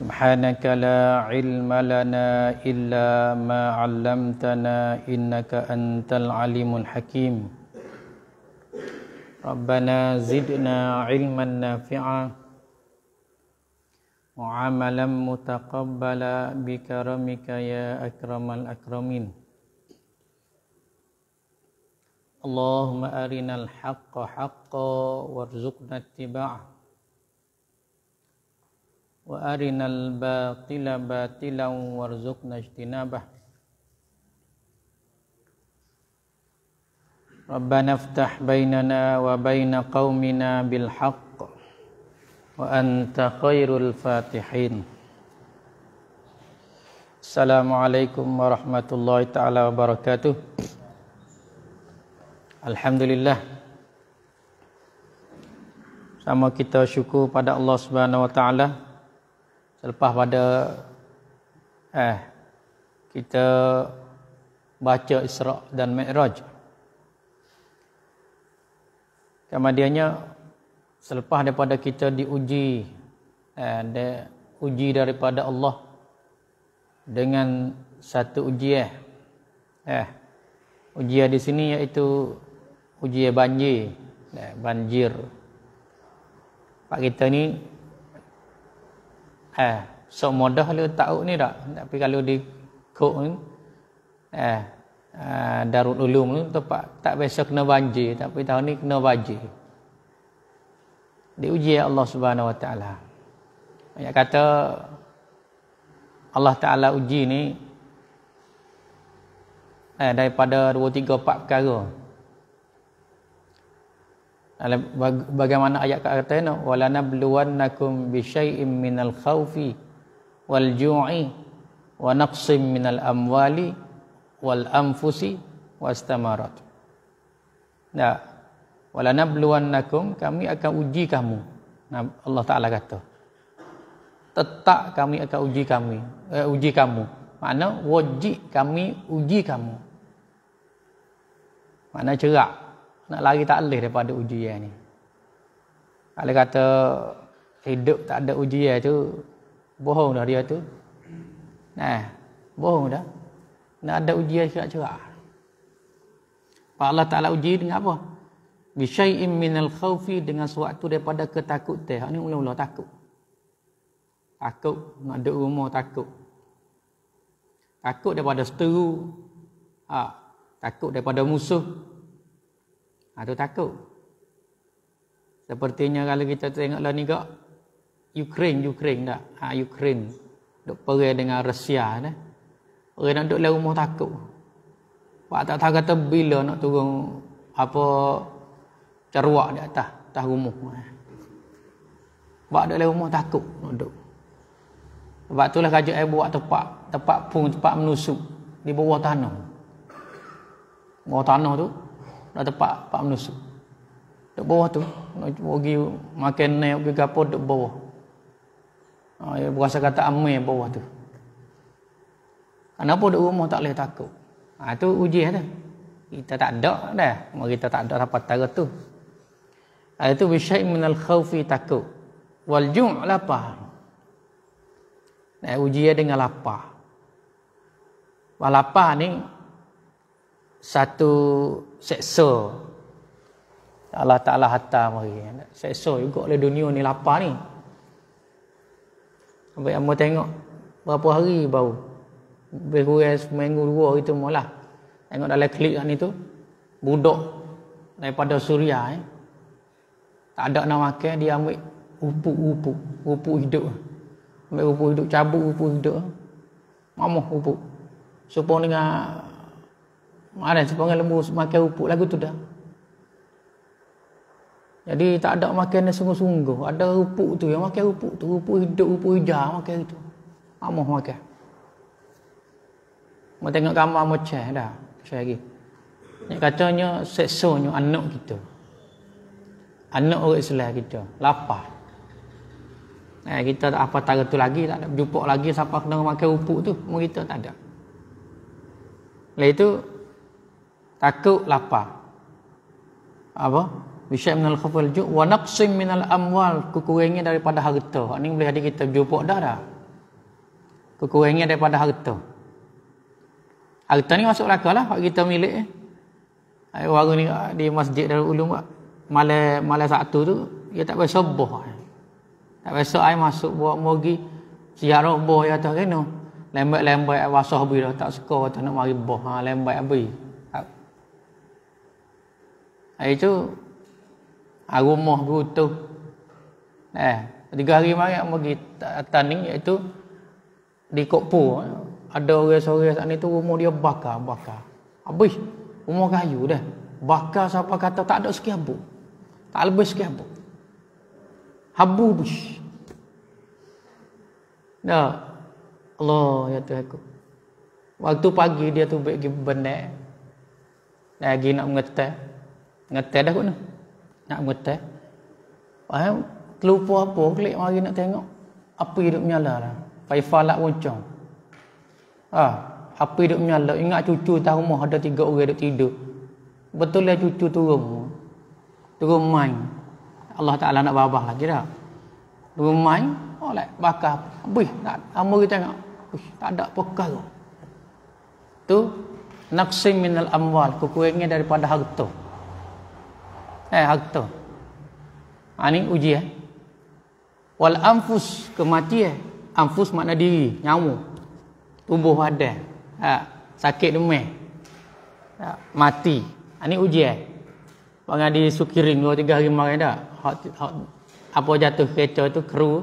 سبحانك لا علم لنا إلا ما علمتنا إنك أنت العليم الحكيم ربنا زدنا علما نافعا وعملا متقبلا بكرمك يا أكرم الأكرمين اللهم أرنا الحق حقا وارزقنا اتباعه وأرنا الباطل باطلا وارزقنا اجتنابه ربنا افتح بيننا وبين قومنا بالحق وأنت خير الفاتحين السلام عليكم ورحمة الله تعالى وبركاته الحمد لله Sama kita syukur pada Allah Subhanahu Wa Taala selepas pada eh kita baca Isra' dan Mi'raj kemudiannya selepas daripada kita diuji eh di, uji daripada Allah dengan satu ujian eh ujian di sini iaitu ujian banjir eh, banjir Pak kita ni eh so modah le ta'ud ni dak tapi kalau di kok ni eh uh, darul ulum ni tempat tak biasa kena banjir tapi tahun ni kena banjir diuji Allah Subhanahu Wa Taala banyak kata Allah Taala uji ni eh daripada 2 3 4 perkara bagaimana ayat kata ni wala nabluwannakum bisyai'im minal khawfi wal ju'i wa naqsim minal amwali wal anfusi wastamarat nah wala nabluwannakum kami akan uji kamu Allah taala kata tetap kami akan uji kami eh, uji kamu makna wajib kami uji kamu makna cerak nak lari tak leh daripada ujian ni. Kalau kata hidup tak ada ujian tu, bohong dah dia tu. Nah, bohong dah. Nak ada ujian cerak-cerak. Allah Ta'ala uji dengan apa? Bishai'im minal khawfi dengan suatu daripada ketakut teh. Ini ulang-ulang takut. Takut. Nak ada rumah takut. Takut daripada seteru. Ha. Takut daripada musuh. Ha, tu takut. Sepertinya kalau kita tengoklah ni kak. Ukraine, Ukraine tak? Ha, Ukraine. Duk perih dengan Rusia dah. Orang nak duduklah rumah takut. Pak tak tahu kata bila nak turun apa ceruak di atas atas rumah. Pak duduklah rumah takut nak duduk. Sebab itulah kajak air buat tempat. Tempat pun tempat menusuk. Di bawah tanah. Bawah tanah tu dah tepat pak menusuk dekat bawah tu pergi makan naik pergi gapo dekat bawah ha dia berasa kata amin bawah tu kenapa dekat rumah tak boleh takut ha tu ujian lah tu kita tak ada dah kita tak ada apa tara tu ayat tu bisyai al khaufi takut wal ju' lapar nah ujian dengan lapar Walapa ni satu seksa Allah Ta'ala hatam hari seksa juga oleh dunia ni lapar ni sampai Amma tengok berapa hari baru lebih kurang seminggu dua hari tu mula tengok dalam klik kan ni tu budak daripada suria eh. tak ada nak makan dia ambil upuk-upuk upuk hidup ambil upuk hidup cabut upuk hidup mamah upuk supaya dengan ada sepanggil lembu makan rupuk lagu tu dah. Jadi tak ada makan yang sungguh-sungguh. Ada rupuk tu yang makan rupuk tu. Rupuk hidup, rupuk hijau makan itu. Amoh makan. Mau tengok kamu amoh cah dah. Cah lagi. Ini katanya seksonya anak kita. Anak orang Islam kita. Lapar. Eh, kita tak apa tara tu lagi. Tak ada. Jumpa lagi siapa kena makan rupuk tu. Mereka kita tak ada. Lepas itu takut lapar. Apa? Bishai minal khufal ju' wa naqsim minal amwal kekurangan daripada harta. Ini boleh hadir kita jumpa dah dah. Kekurangan daripada harta. Harta ni masuk raka lah hak kita milik. Ai waktu ni ah, di masjid dari Ulum malam ah, malam satu tu dia tak biasa boh. Eh. Tak biasa ai masuk buat mogi ziarah boh ya tak kena. Lambat-lambat eh, wasah bila tak suka tak nak mari boh. Ha ah, lambat abis. Hari tu Arumah berutuh Eh, tiga hari mari aku pergi tanding iaitu di kokpo Ada orang-orang sana tu rumah dia bakar, bakar. Habis rumah kayu dah. Bakar siapa kata tak ada sekian abu. Tak lebih sekian abu. Habu bus. Nah. Allah ya Tuhan aku. Waktu pagi dia tu pergi benek. Lagi nak mengetah ngetel dah kot ni. Nak ngetel. Eh, ah, terlupa apa, klik mari nak tengok. Api duk menyala lah. Pai falak wuncong. Ah, api duk menyala. Ingat cucu tak rumah ada tiga orang duk tidur. Betul lah cucu turun. Turun main. Allah Ta'ala nak babah lagi dah. Turun main. Oh, lah, bakar. Buih, tak, amur kita tengok. Buih, tak ada pekal. Tu, naqsim minal amwal kekurangan daripada harta eh harta ani ah, ha, ujian eh. wal anfus kematian eh. anfus makna diri nyawa tumbuh badan ha, sakit demam ha, mati ani ha, ujian eh. pengadi sukiring 2 3 hari kemarin dah hak, hak, apa jatuh kereta tu kru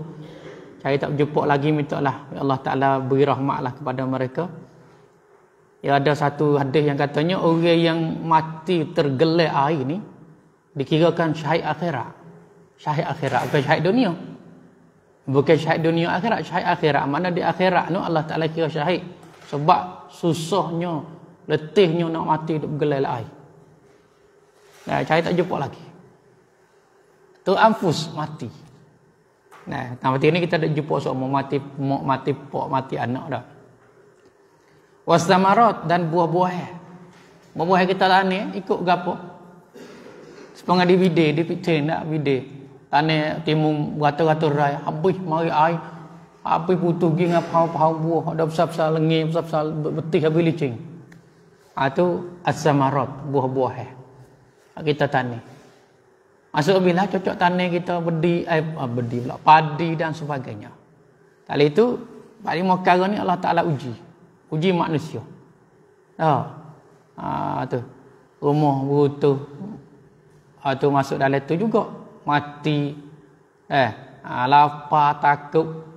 cari tak jumpa lagi minta lah ya Allah Taala beri rahmat lah kepada mereka Ya ada satu hadis yang katanya orang yang mati tergelar air ni dikirakan syahid akhirat. Syahid akhirat bukan syahid dunia. Bukan syahid dunia akhirat, syahid akhirat. Mana di akhirat tu Allah Taala kira syahid. Sebab susahnya, letihnya nak mati duk gelal air. Nah, syahid tak jumpa lagi. Tu anfus mati. Nah, tak mati ni kita dah jumpa seorang mau mati, mau mati, pok mati anak dah. Wasdamarot dan buah-buahnya. Buah-buah kita lah ni, ikut gapo? Sepengah di vide, di pite nak vide. Tane timung gatu-gatu rai, habis mari ai. Api putu gi ngap pau-pau buah, ada besar-besar lengi, besar-besar betih habis licing. Atu ha, asamarat buah-buah eh. Kita tani. Masuk bila cocok tani kita bedi eh ha, bedi pula padi dan sebagainya. Kali itu bagi mokar ni Allah Taala uji. Uji manusia. Ha. Ah tu. Rumah butuh ha, tu masuk dalam tu juga mati eh ha, lapar takut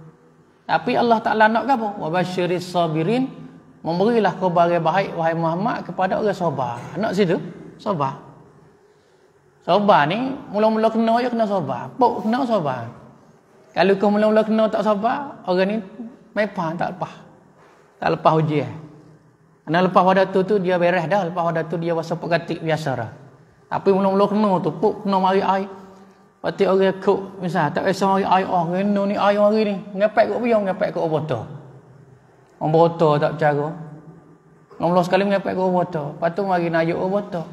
tapi Allah Taala nak apa wabasyiris sabirin memberilah kabar baik wahai Muhammad kepada orang sabar nak situ sabar sabar ni mula-mula kena ya kena sabar pok kena sabar kalau kau mula-mula kena tak sabar orang ni pan tak lepas tak lepas ujian Nah lepas pada tu tu dia beres dah lepas pada tu dia wasap katik biasa dah. Tapi mula-mula kena tu pup kena mari ai. Pati orang kok misal tak rasa mari ai oh kena ni ai mari ni. Ngapai kok biang ngapai kok boto. Om boto tak cara. Ngomlos sekali ngapai kok boto. Patu mari naik oh boto.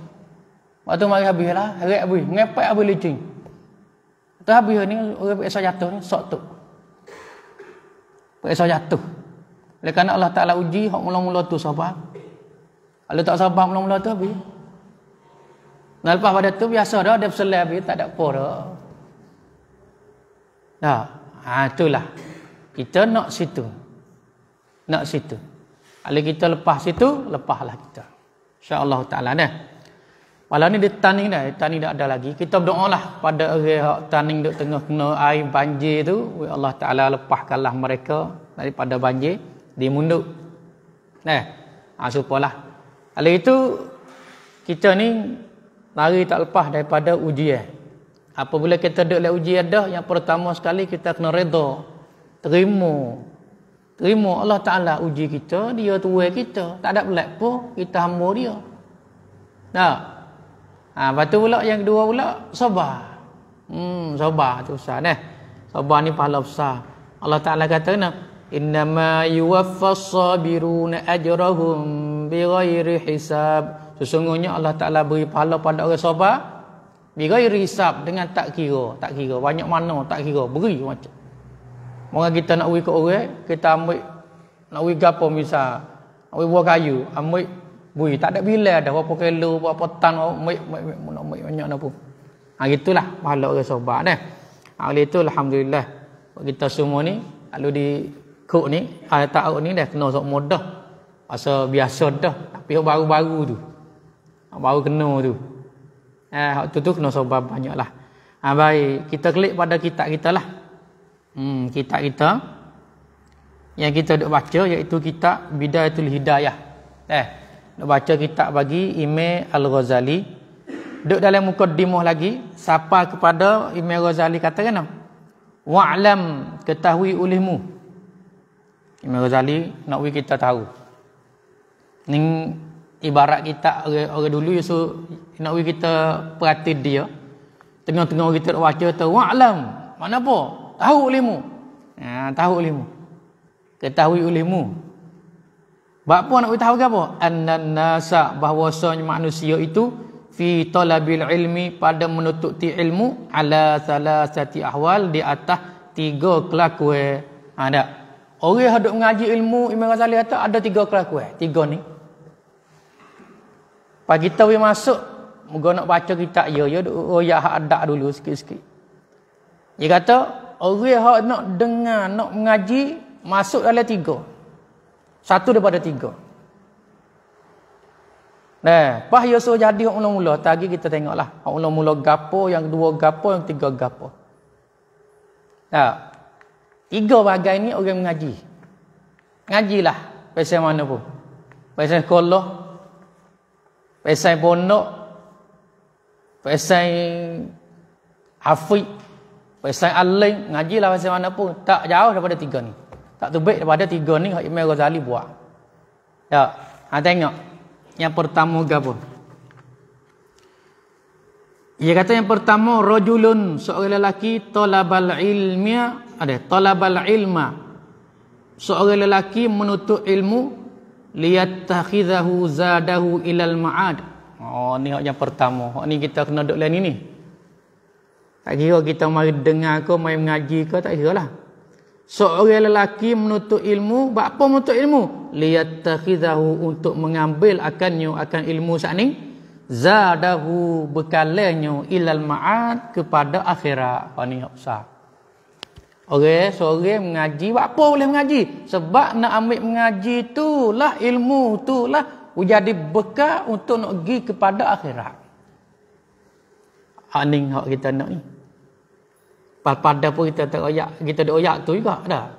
Patu mari habis lah, harap habis. Ngapai habis licin. Tu habis ni orang biasa jatuh ni sok tu. Biasa jatuh. Lekan Allah Taala uji hok mula-mula tu sabar. Kalau tak sabar mula-mula tu habis. Nah, lepas pada tu biasa dah dia berselah habis tak ada apa dah. Nah, ha, itulah. Kita nak situ. Nak situ. Kalau kita lepas situ, lepaslah kita. Insya-Allah taala dah. Walau ni dia tanning dah, tanning dah ada lagi. Kita berdoa lah pada orang yang tanning duk tengah kena air banjir tu. Ya Allah Ta'ala lepaskanlah mereka daripada banjir. Dia munduk. Eh, ha, supalah. Kalau itu, kita ni mari tak lepas daripada ujian. Apabila kita dekat ujian dah, yang pertama sekali kita kena redha, terima. Terima Allah Taala uji kita, dia tuai kita, tak ada belak pun kita hamba dia. Nah. Ha, ah, batu pula yang kedua pula sabar. Hmm, sabar tu besar eh. Sabar ni pahala besar. Allah Taala kata nak innama yuwaffas sabiruna ajrahum bighairi hisab. Sesungguhnya Allah Ta'ala beri pahala pada orang sabar. Bila iri hisap dengan tak kira. Tak kira. Banyak mana tak kira. Beri macam. Orang kita nak beri ke orang. Kita ambil. Nak beri apa misal. Nak buah kayu. Ambil. bui Tak ada bila ada. Berapa kilo. Berapa tan. Ambil. Ambil. Ambil. Ambil. Ambil. Banyak apa. Ha, itulah. Pahala orang sabar. Nah. Ha, oleh itu Alhamdulillah. Kita semua ni. Lalu di. Kuk ni. Ha, tak ni dah. Kena sok mudah. Pasal biasa dah. Tapi baru-baru tu. Hak baru kena tu. Eh, hak tu tu kena sobat banyak lah. Ha, ah, baik, kita klik pada kitab kita lah. Hmm, kitab kita. Yang kita duk baca iaitu kitab Bidayatul Hidayah. Eh, duk baca kitab bagi Imam Al-Ghazali. Duk dalam mukadimah lagi, siapa kepada Imam Al-Ghazali kata kan? Wa'lam ketahui ulimu. Imam Ghazali nak kita tahu. Ning ibarat kita orang, orang dulu so nak we kita perhati dia tengah-tengah kita nak baca tu wa'lam mana apa tahu ilmu ha tahu ilmu ketahui ilmu Bak apa nak tahu apa? Annan nasa bahwasanya manusia itu fi talabil ilmi pada menututi ilmu ala salasati ahwal di atas tiga kelakuan. Ha, tak? Orang yang hendak mengaji ilmu Imam Ghazali kata ada tiga kelakuan. Tiga ni. Pak kita we masuk moga nak baca kita ya ya royak hak adat dulu sikit-sikit. Dia kata orang hak nak dengar nak mengaji masuk dalam tiga. Satu daripada tiga. Nah, pas ia ya suruh jadi hak mula-mula tadi kita tengoklah. Hak mula-mula gapo, yang dua gapo, yang tiga gapo. Nah. Tiga bahagian ni orang mengaji. Ngajilah pasal mana pun. Pasal sekolah, Pesai pondok Pesai Hafiz Pesai alim Ngajilah pesai mana pun Tak jauh daripada tiga ni Tak terbaik daripada tiga ni Imam Ghazali buat Ya ha, Tengok Yang pertama ke apa Ia kata yang pertama Rajulun Seorang lelaki Tolabal ilmiah Ada Tolabal ilma Seorang lelaki menutup ilmu liyattakhidahu zadahu ilal ma'ad. Oh ni hak yang pertama. Hak ni kita kena dok lain ni. Tak kira kita mari dengar ke, mari mengaji ke, tak kira lah. Seorang so, lelaki menuntut ilmu, buat apa menuntut ilmu? Liyattakhidahu untuk mengambil akannya, akan ilmu saat ni. Zadahu bekalanya ilal ma'ad kepada akhirat. Oh ni hak besar. Orang okay, seorang mengaji, buat apa boleh mengaji? Sebab nak ambil mengaji itulah ilmu itulah jadi bekal untuk nak pergi kepada akhirat. Aning hak kita nak ni. Pada pun kita tak oyak, kita ada oyak tu juga dah.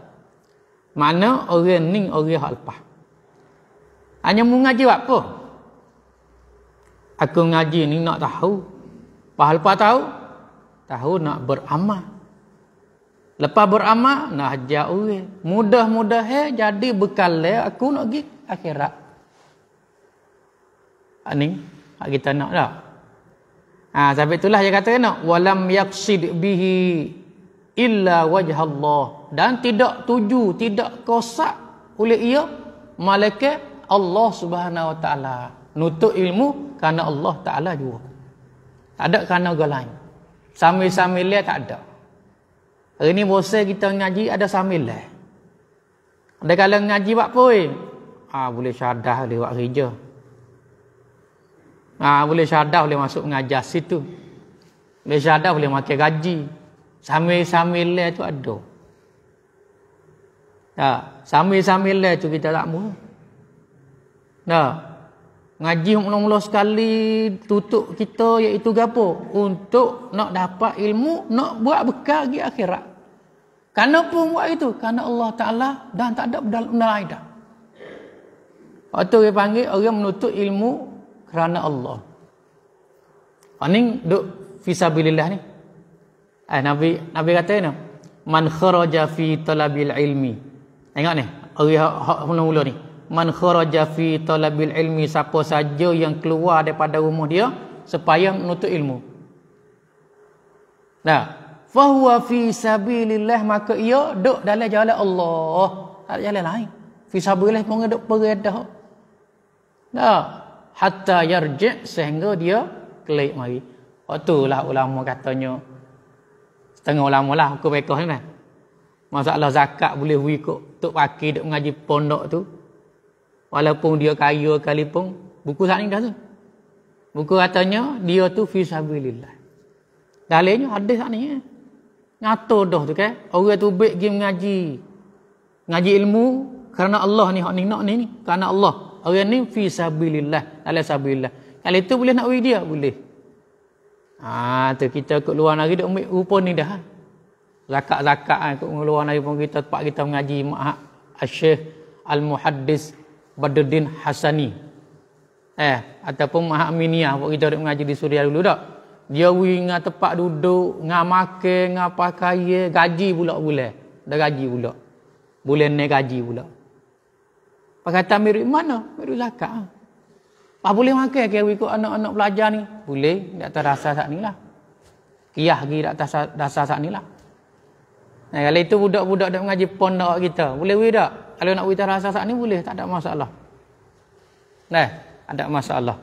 Mana orang ni orang hak lepas. Hanya mengaji buat apa? Aku mengaji ni nak tahu. Pahal apa tahu? Tahu nak beramal. Lepas beramal, nak ajak orang. Mudah-mudah jadi bekal le aku nak pergi akhirat. Ini, ah, ah, kita nak lah. Ha, sampai itulah dia kata nak. Walam yaksid bihi illa wajah Allah. Dan tidak tuju, tidak kosak oleh ia. Malaikat Allah subhanahu wa ta'ala. Nutuk ilmu kerana Allah ta'ala juga. Tak ada kerana orang lain. Sambil-sambil dia tak ada. Hari ni bosan kita ngaji ada sambil lah. Ada kala ngaji buat apa eh? Ha, boleh syadah boleh buat kerja. Ha, boleh syadah boleh masuk mengajar situ. Boleh syadah boleh makan gaji. Sambil-sambil lah tu ada. Ha, sambil-sambil lah tu kita tak mula. Ha, ngaji mula-mula sekali tutup kita iaitu gapo? Untuk nak dapat ilmu, nak buat bekal di akhirat. Kerana Kenapa buat itu? kerana Allah Ta'ala dah tak ada dalam benda lain dah. Waktu dia panggil orang menutup ilmu kerana Allah. Ini duk fisabilillah ni. Eh, Nabi Nabi kata ni. Man kharaja fi talabil ilmi. Ingat ni. Orang yang mula-mula ni. Man kharaja fi talabil ilmi. Siapa saja yang keluar daripada rumah dia. Supaya menutup ilmu. Nah, fahuwa fi sabilillah maka ia duk dalam jalan Allah tak ada jalan lain fi sabilillah pun duk beredah Nah hatta yarji sehingga dia kelik mari waktu lah ulama katanya setengah ulama lah hukum ekor ni kan. masalah zakat boleh hui kok tok pakai duk mengaji pondok tu walaupun dia kaya kali pun buku sak ni dah tu buku katanya dia tu fi sabilillah Dalilnya hadis ni. Eh? Ngatur dah tu kan. Orang tu baik pergi mengaji. Ngaji ilmu kerana Allah ni hak ni nak ni ni. Kerana Allah. Orang ni fi sabilillah, ala sabilillah. Kalau itu boleh nak wui dia boleh. Ah ha, tu kita kat luar negeri duk ambil rupa ni dah. Zakat-zakat ha, kan kat luar negeri pun kita tempat kita mengaji Mak Asy-Syeikh Al-Muhaddis Badruddin Hasani. Eh ataupun Mak Aminiah buat kita duk mengaji di Suria dulu dak? Dia pergi dengan tempat duduk, dengan makan, dengan pakai, gaji pula boleh. Ada gaji pula. Boleh naik gaji pula. Pakatan mirip mana? Mirip zakat. Apa ah, boleh makan ke ikut anak-anak pelajar ni? Boleh, di atas dasar saat ni lah. Kiah lagi di atas dasar saat ni lah. Nah, kalau itu budak-budak dah mengaji pondok kita, boleh pergi tak? Kalau nak pergi atas dasar saat ni, boleh. Tak ada masalah. Nah, ada masalah.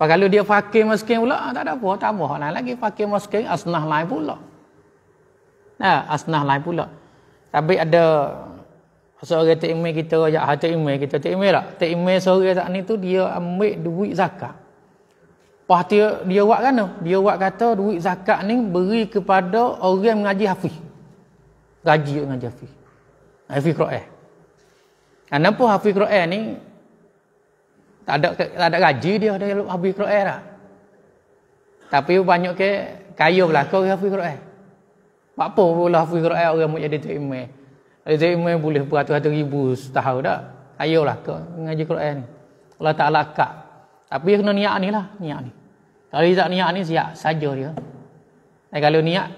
Kalau dia fakir miskin pula, ah, tak ada apa. Tambah lain lagi. Fakir miskin, asnah lain pula. Nah, asnah lain pula. Tapi ada seorang so, tak email kita, ya, hati email kita, tak email tak? Tak email seorang tak ni tu, dia ambil duit zakat. Lepas dia, dia buat kan? Dia buat kata duit zakat ni beri kepada orang yang mengaji hafiz. Gaji yang mengaji hafiz. Hafiz Kro'eh. Kenapa Hafiz Kro'eh ni tak ada tak ada gaji dia dia habis Quran dah. Tapi banyak ke kaya belaka dia habis Quran. Tak apa pula hafiz Quran orang mau jadi tok imam. Jadi eh, imam boleh beratus-ratus ribu setahu dah. Ayolah kau mengaji Quran ni. Allah Taala kak. Tapi kena niat ni lah, niat ni. Kalau tak niat ni siap saja dia. Dan eh, kalau niat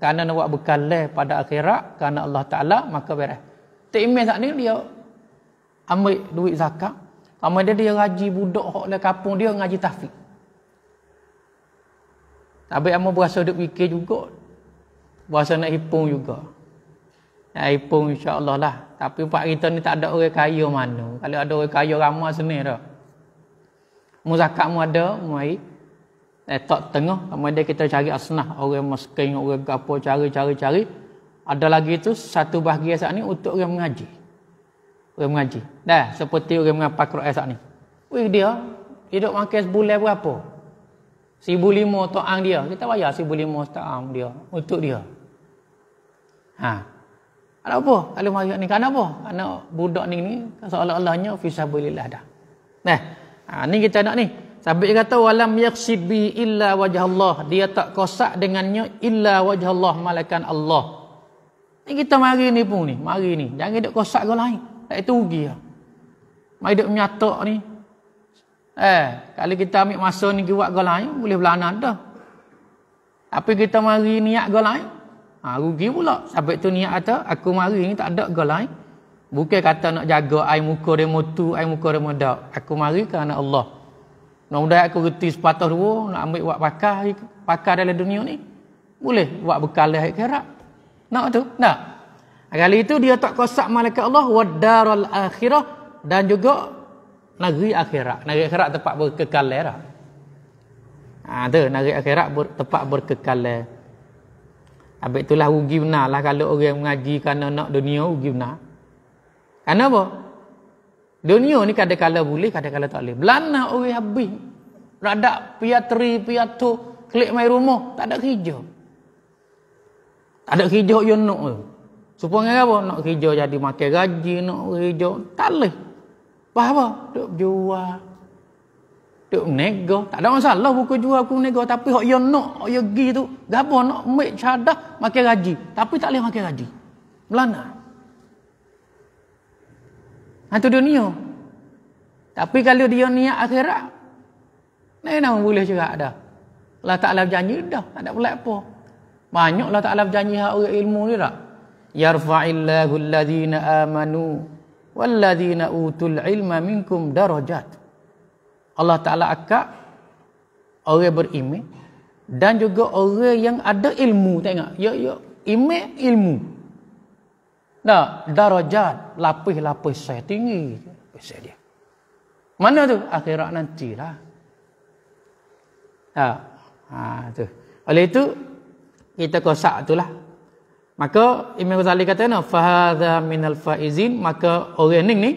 kerana nak buat bekal pada akhirat kerana Allah Taala maka beres. Tok imam sat ni dia ambil duit zakat, sama dia dia ngaji budak hok le kampung dia ngaji tahfiz. Tapi amo berasa duk fikir juga. Berasa nak hipung juga. Nak hipung insya-Allah lah. Tapi pak kita ni tak ada orang kaya mana. Kalau ada orang kaya ramai sini dah. Muzakat mu ada, mai letak tengah sama dia kita cari asnah orang miskin orang gapo cari-cari cari ada lagi tu satu bahagia saat ni untuk orang mengaji orang mengaji. Dah, seperti orang mengapak Quran saat ni. Wih dia, hidup makan sebulan berapa? Sibu lima to'ang dia. Kita bayar sibu lima to'ang dia. Untuk dia. Ha. Ada apa? Kalau mariak ni, kan apa? Kerana budak ni, ni seolah-olahnya fisabilillah dah. Nah, ha, ni kita nak ni. Sabit dia kata, Walam yaksibi illa wajah Allah. Dia tak kosak dengannya illa wajah Allah, malakan Allah. Ni kita mari ni pun ni. Mari ni. Jangan duduk kosak ke lain itu eh, rugi lah. Mari dia menyatak ni. Eh, kalau kita ambil masa ni buat ke lain, boleh berlanan dah. Tapi kita mari niat ke lain, ha, rugi pula. Sebab tu niat kata, aku mari ni tak ada ke lain. Bukan kata nak jaga ai muka dia mutu, air muka dia mudak. Aku mari kerana Allah. Mudah-mudahan aku reti sepatah dua, nak ambil buat pakai, pakai dalam dunia ni. Boleh buat bekal dari akhirat. Nak tu? Nak? Kali itu dia tak kosak malaikat Allah wadaral akhirah dan juga negeri akhirat. Negeri akhirat tempat berkekal dah. Ha, tu negeri akhirat ber, tempat berkekal. Habis itulah rugi benarlah kalau orang mengaji kerana nak dunia rugi benar. Kerana apa? Dunia ni kadang-kadang boleh, kadang-kadang tak boleh. Belana orang habis. Radak piatri, piatu, klik main rumah, tak ada hijau. Tak ada hijau yang nak tu. Supaya apa? Nak kerja jadi makan gaji, nak kerja tak leh. Faham apa? Duk jual. Duk nego. Tak ada masalah buku jual aku nego tapi hok yo nak, hok yo gi tu, gapo nak ambil cadah makan gaji, tapi tak leh makan gaji. Melana. Hantu dunia. Tapi kalau dia niat akhirat, ni nak boleh juga ada. Lah tak ada janji dah, tak ada pula apa. Banyaklah tak ada janji hak ilmu ni dah. يرفع الله الذين آمنوا والذين أوتوا العلم منكم درجات Allah Ta'ala akak orang beriman dan juga orang yang ada ilmu tengok ya ya iman ilmu nah darajat lapis-lapis saya tinggi saya dia mana tu akhirat nantilah ha ha tu oleh itu kita kosak itulah Maka Imam Ghazali kata nah min al faizin maka orang ning ni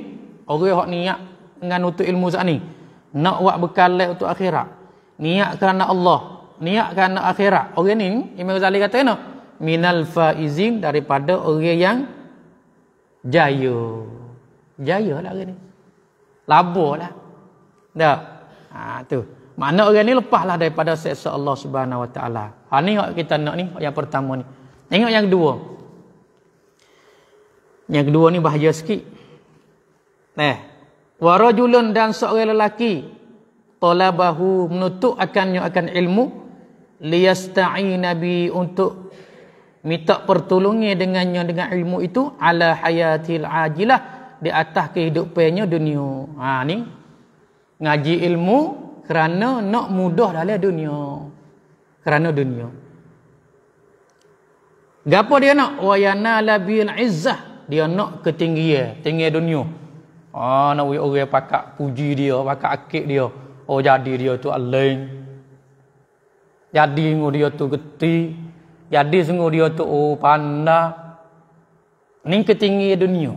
orang hok niat dengan untuk ilmu sak ni nak buat bekal untuk akhirat. Niat kerana Allah, niat kerana akhirat. Orang ni Imam Ghazali kata nah al faizin daripada orang yang jaya. Jaya lah orang ni. Laburlah. Dah. Ha tu. mana orang ni lepaslah daripada seksa Allah Subhanahu Wa Taala. Ha ni hak kita nak ni, yang pertama ni. Tengok yang kedua. Yang kedua ni bahaya sikit. Nah, eh, warajulun dan seorang lelaki talabahu menutup akannya akan ilmu liyasta'ina bi untuk minta pertolongan dengannya dengan ilmu itu ala hayatil ajilah di atas kehidupannya dunia. Ha ni ngaji ilmu kerana nak mudah dalam dunia. Kerana dunia. Gapo dia nak? Wa yanala bil izzah. Dia nak ketinggian, tinggi dunia. Ah nak we orang pakak puji dia, pakak akik dia. Oh jadi dia tu alain. Jadi ngur dia tu geti. Jadi sungguh dia tu oh panda. Ni ketinggian dunia.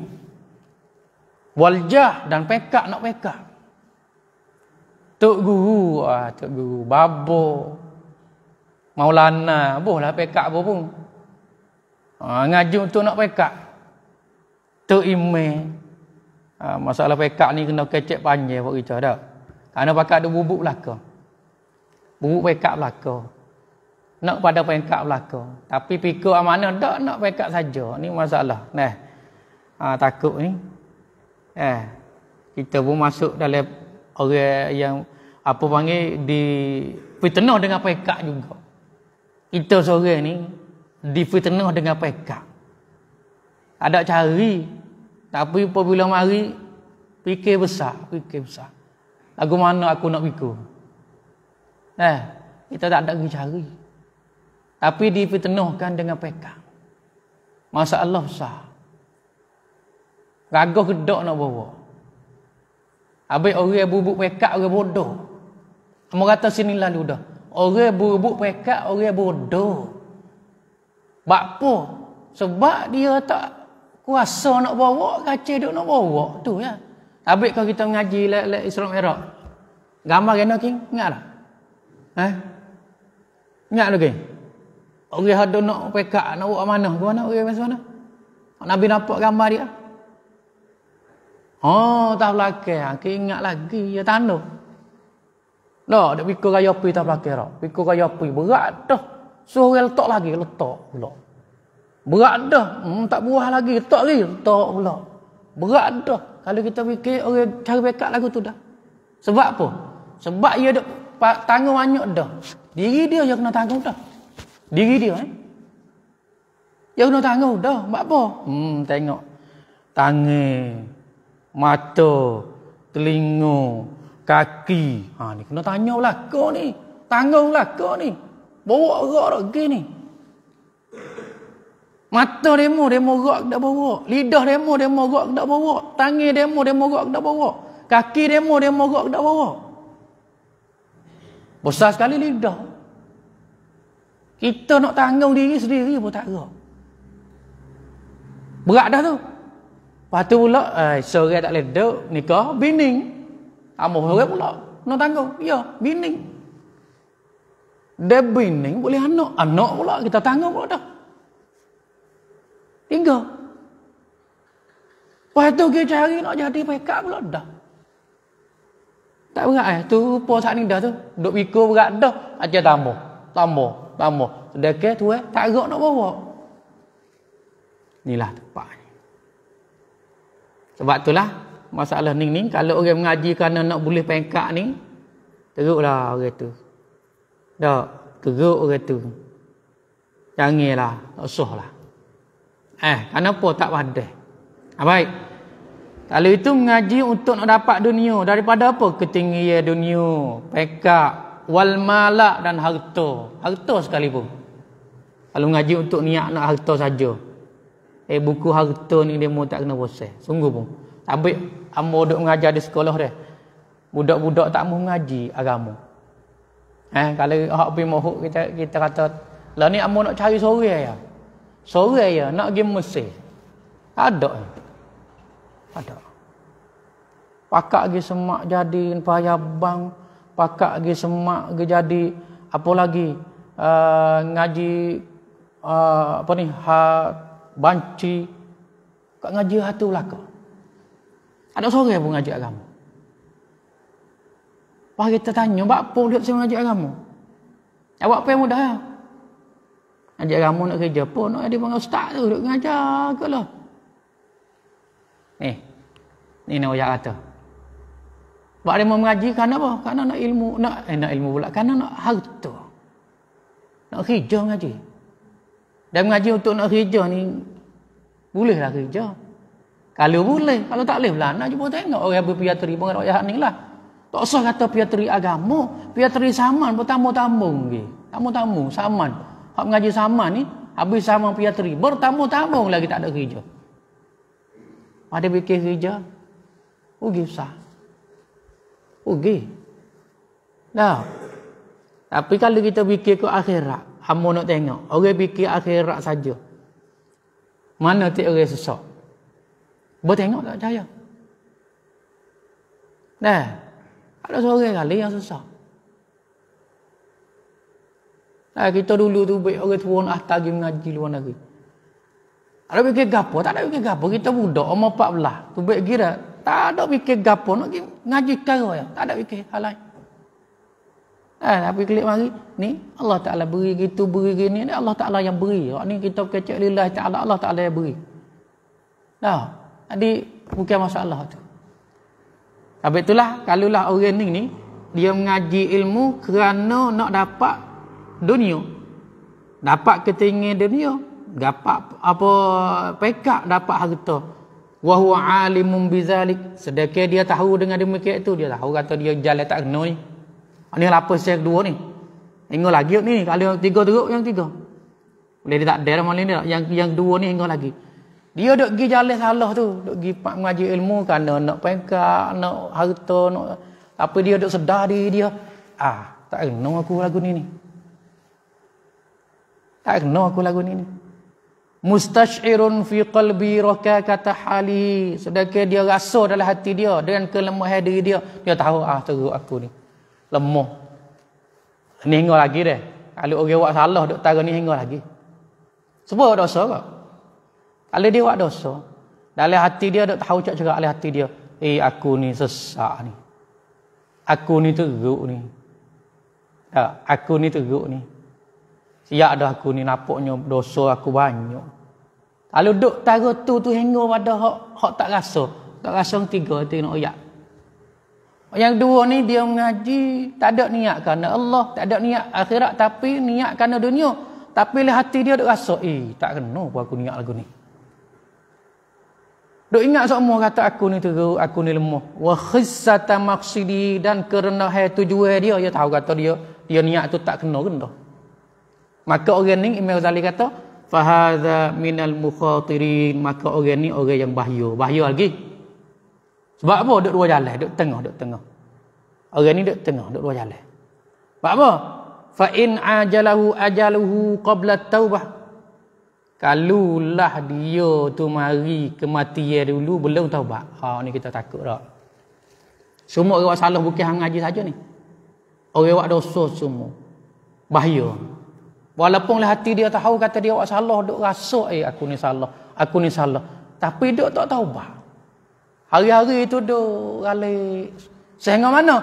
Waljah dan pekak nak pekak. Tok guru, ah tok guru, babo. Maulana, bolehlah pekak apa pun. Ha, ngaji untuk nak pekak. Tu imeh. Ha, masalah pekak ni kena kecek panjang Bagi kita dah. Karena pakak ada bubuk belaka. Bubuk pekak belaka. Nak pada pekak belaka. Tapi pikir amanah tak nak pekak saja. Ni masalah. Nah. Ha, takut ni. Eh. Kita pun masuk dalam orang yang apa panggil di fitnah dengan pekak juga. Kita seorang ni difitnah dengan pekak. Ada cari. Tapi apabila mari, fikir besar, fikir besar. Lagu mana aku nak pergi? Eh, kita tak ada pergi cari. Tapi difitnahkan dengan pekak. Masalah besar. Ragu kedok nak bawa. Habis orang bubuk pekak, orang bodoh. Kamu kata sini lalu dah. Orang bubuk pekak, orang bodoh. Sebab apa? Sebab dia tak kuasa nak bawa, kacau duk nak bawa. Tu ya. Habis kalau kita mengaji lek lek Islam Iraq. Gambar kena king, ingat tak? Ha? Eh? Ingat lagi. Orang ada nak pekak nak buat mana? Ke mana orang masuk mana? Nabi nampak gambar dia. Oh, tak belakang. Aku ha, ingat lagi. Ya, tanda. Tak, dia pikul raya api tak belakang. Pikul raya api. Berat dah. So orang letak lagi, letak pula. Berat dah, hmm, tak buah lagi, letak lagi, letak pula. Berat dah. Kalau kita fikir orang cari backup lagu tu dah. Sebab apa? Sebab dia ada tanggung banyak dah. Diri dia yang kena tanggung dah. Diri dia eh. Dia kena tanggung dah. Sebab apa? Hmm, tengok. Tangan, mata, telinga, kaki. Ha, ni kena tanya lah kau ni. Tanggung lah kau ni. Bawa rak rak gini ni. Mata demo demo rak dak bawa. Lidah demo demo rak dak bawa. Tangan demo demo rak dak bawa. Kaki demo demo rak dak bawa. Besar sekali lidah. Kita nak tanggung diri sendiri pun tak rak. Berat dah tu. Lepas tu pula, eh, sore tak boleh duduk, nikah, bining. Amor sore pula, nak tanggung. Ya, bining. Dia bini boleh anak. Anak pula kita tangguh pula dah. Tinggal. Lepas tu kita cari nak jadi pekat pula dah. Tak berat eh. Tu apa saat ni dah tu. Duk mikro berat dah. Aja tambah. Tambah. Tambah. Sedekah tu eh. Tak berat nak bawa. Inilah tempat ni. Sebab lah masalah ni ni. Kalau orang mengaji kerana nak boleh pekat ni. Teruklah orang tu. Tak, teruk orang tu. Janganlah, tak usah lah. Eh, kenapa tak padah? Ha, baik. Kalau itu mengaji untuk nak dapat dunia. Daripada apa? Ketinggian dunia, pekak, wal malak dan harta. Harta sekalipun. Kalau mengaji untuk niat nak harta saja. Eh, buku harta ni dia mau tak kena bosan. Sungguh pun. Tapi, ambo duduk mengajar di sekolah dia. Budak-budak tak mau mengaji agama. Eh, kalau hak pi mohuk kita kita kata lah ni amun nak cari sore ya. Sore ya nak pergi Mesir. Ada. Ada. Pakak lagi semak jadi payah bang. Pakak lagi semak lagi jadi apa lagi uh, ngaji uh, apa ni ha, banci kat ngaji hatu belaka. Ada sore pun ngaji agama. Wah kita tanya, buat apa duduk sini mengajar agama? Nak buat apa yang mudah? Ajar ya? agama nak kerja pun, Nak jadi bangga ustaz tu duduk mengajar ke lah. Eh, ni nak ayat kata. Buat dia mau mengaji kerana apa? Kerana nak ilmu, nak, eh, nak ilmu pula. Kerana nak harta. Nak kerja mengaji. Dan mengaji untuk nak kerja ni, bolehlah kerja. Kalau boleh, kalau tak boleh lah. Nak cuba tengok orang berpiatri pengarut ayat ni lah. Tak usah kata piateri agama, piateri saman bertamu-tamu nggih. Tamu-tamu saman. Hak mengaji saman ni habis saman piateri bertamu-tamu lagi tak ada kerja. Ada fikir kerja. Ugi sah. Ugi. Nah, Tapi kalau kita fikir ke akhirat, hamba nak tengok, orang fikir akhirat saja. Mana tiap orang sesak. Bertengok tak percaya. Dah. Kalau seorang yang kalah yang susah. Nah, kita dulu tu baik orang turun atas pergi mengaji luar negeri. Ada fikir gapo, tak ada fikir gapo. Kita muda, umur 14. Tu baik kira tak ada fikir gapo nak pergi ngaji karo ya. Tak ada fikir hal lain. Nah, eh, tapi kelik mari, ni Allah Taala beri gitu, beri gini, ni Allah Taala yang beri. Hak ni kita kecek lillah Taala, Allah Taala yang beri. Nah, jadi bukan masalah tu. Habis itulah kalulah orang ni dia mengaji ilmu kerana nak dapat dunia. Dapat ketinggian dunia, dapat apa pekak dapat harta. Wa huwa alimun bizalik. Sedekah dia tahu dengan demikian itu dia tahu kata dia jalan tak kena ni. Ini lapa saya kedua ni. Ingat lagi ni kalau tiga teruk yang tiga. Boleh dia tak ada malam ni yang yang dua ni ingat lagi. Dia dok pergi jalan salah tu. dok pergi pak mengaji ilmu kerana nak pengkak, nak harta, nak... Apa dia dok sedar diri dia. Ah, tak kena aku lagu ni ni. Tak kena aku lagu ni ni. Mustashirun fi qalbi raka kata hali. Sedangkan dia rasa dalam hati dia dengan kelemahan diri dia. Dia tahu ah teruk aku ni. Lemah. Ni hingga lagi deh. Kalau orang buat salah duk tarah ni hingga lagi. Sebab dosa kau. Kalau dia buat dosa, dalam hati dia tak tahu cakap dalam hati dia, eh aku ni sesak ni. Aku ni teruk ni. Tak, aku ni teruk ni. Siap dah aku ni nampaknya dosa aku banyak. Kalau duk tara tu tu hengo pada hok hok tak rasa. Tak rasa tiga tu nak oyak. Yang dua ni dia mengaji tak ada niat kerana Allah, tak ada niat akhirat tapi niat kerana dunia. Tapi lah hati dia duk rasa, eh tak kena aku niat lagu ni. Duk ingat semua kata aku ni teruk, aku ni lemah. Wa khissata maqsidi dan kerana hai tujuan dia, dia ya tahu kata dia, dia niat tu tak kena rendah. Maka orang ni Imam Ghazali kata, fa hadza minal mukhatirin, maka orang ni orang yang bahaya. Bahaya lagi. Sebab apa? Duk dua jalan, duk tengah, duk tengah. Orang ni duk tengah, duk dua jalan. Sebab apa? Fa in ajalahu ajaluhu qabla taubah kalulah dia tu mari kematian dulu belum taubat ha ni kita takut dak semua orang salah bukan hang haji saja ni orang wak dosa semua bahaya walaupun lah hati dia tahu kata dia wak salah dok rasa eh aku ni salah aku ni salah tapi dia tak taubat hari-hari itu dok ralik sehingga mana